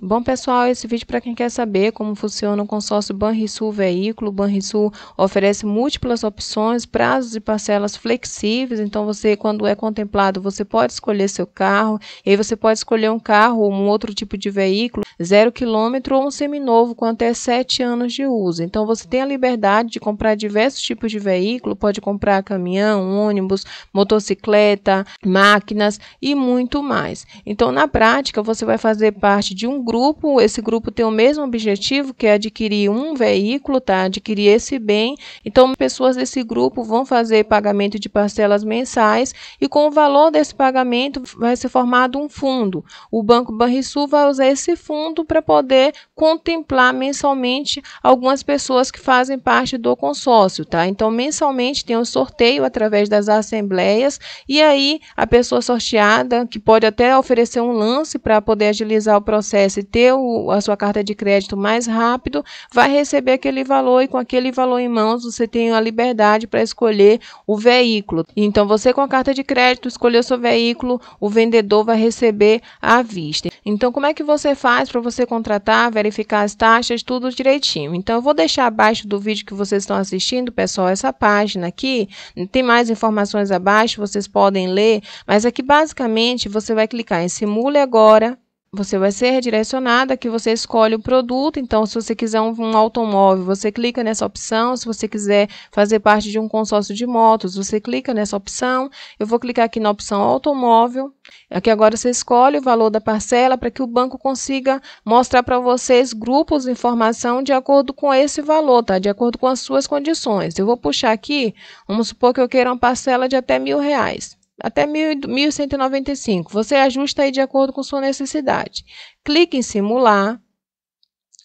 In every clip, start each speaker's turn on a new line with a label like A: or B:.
A: Bom, pessoal, esse vídeo é para quem quer saber como funciona o consórcio Banrisul Veículo. Banrisul oferece múltiplas opções, prazos e parcelas flexíveis. Então, você, quando é contemplado, você pode escolher seu carro. E aí você pode escolher um carro ou um outro tipo de veículo, zero quilômetro ou um seminovo com até sete anos de uso. Então, você tem a liberdade de comprar diversos tipos de veículo. Pode comprar caminhão, ônibus, motocicleta, máquinas e muito mais. Então, na prática, você vai fazer parte de um grupo, esse grupo tem o mesmo objetivo, que é adquirir um veículo, tá? Adquirir esse bem. Então, pessoas desse grupo vão fazer pagamento de parcelas mensais e com o valor desse pagamento vai ser formado um fundo. O Banco Banrisul vai usar esse fundo para poder contemplar mensalmente algumas pessoas que fazem parte do consórcio, tá? Então, mensalmente tem um sorteio através das assembleias e aí a pessoa sorteada, que pode até oferecer um lance para poder agilizar o processo espécie, ter o, a sua carta de crédito mais rápido, vai receber aquele valor e com aquele valor em mãos você tem a liberdade para escolher o veículo. Então você com a carta de crédito escolheu seu veículo, o vendedor vai receber à vista. Então como é que você faz para você contratar, verificar as taxas, tudo direitinho? Então eu vou deixar abaixo do vídeo que vocês estão assistindo, pessoal, essa página aqui, tem mais informações abaixo, vocês podem ler, mas aqui basicamente você vai clicar em simule agora você vai ser redirecionada que você escolhe o produto. Então, se você quiser um, um, automóvel, você clica nessa opção. Se você quiser fazer parte de um consórcio de motos, você clica nessa opção. Eu vou clicar aqui na opção automóvel. Aqui agora você escolhe o valor da parcela para que o banco consiga mostrar para vocês grupos de informação de acordo com esse valor, tá? De acordo com as suas condições. Eu vou puxar aqui, vamos supor que eu queira uma parcela de até mil reais até 1.195. Você ajusta aí de acordo com sua necessidade. Clique em simular.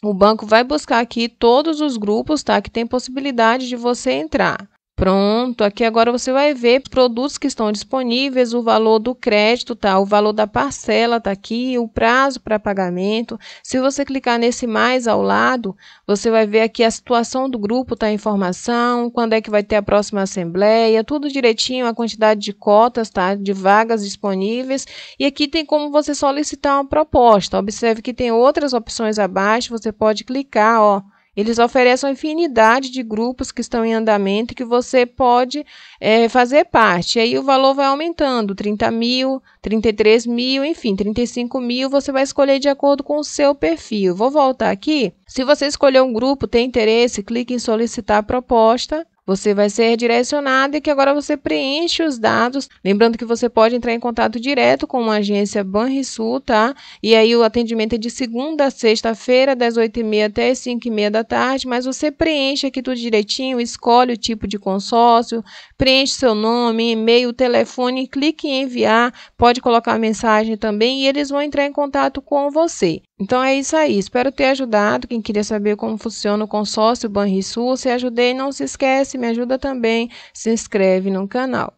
A: O banco vai buscar aqui todos os grupos tá, que tem possibilidade de você entrar. Pronto, aqui agora você vai ver produtos que estão disponíveis, o valor do crédito, tá? O valor da parcela tá aqui, o prazo para pagamento. Se você clicar nesse mais ao lado, você vai ver aqui a situação do grupo, tá? Informação, quando é que vai ter a próxima assembleia, tudo direitinho, a quantidade de cotas, tá? De vagas disponíveis. E aqui tem como você solicitar uma proposta. Observe que tem outras opções abaixo, você pode clicar, ó eles oferecem uma infinidade de grupos que estão em andamento que você pode é, fazer parte. Aí o valor vai aumentando, 30 mil, 33 mil, enfim, 35 mil, você vai escolher de acordo com o seu perfil. Vou voltar aqui. Se você escolher um grupo, tem interesse, clique em solicitar proposta você vai ser direcionado e que agora você preenche os dados. Lembrando que você pode entrar em contato direto com uma agência Banrisul, tá? E aí o atendimento é de segunda a sexta-feira, das 8h30 até as 5h30 da tarde, mas você preenche aqui tudo direitinho, escolhe o tipo de consórcio, preenche seu nome, e-mail, telefone, clique em enviar, pode colocar a mensagem também e eles vão entrar em contato com você. Então é isso aí. Espero ter ajudado. Quem queria saber como funciona o consórcio Banrisul, se ajudei, não se esquece, me ajuda também. Se inscreve no canal.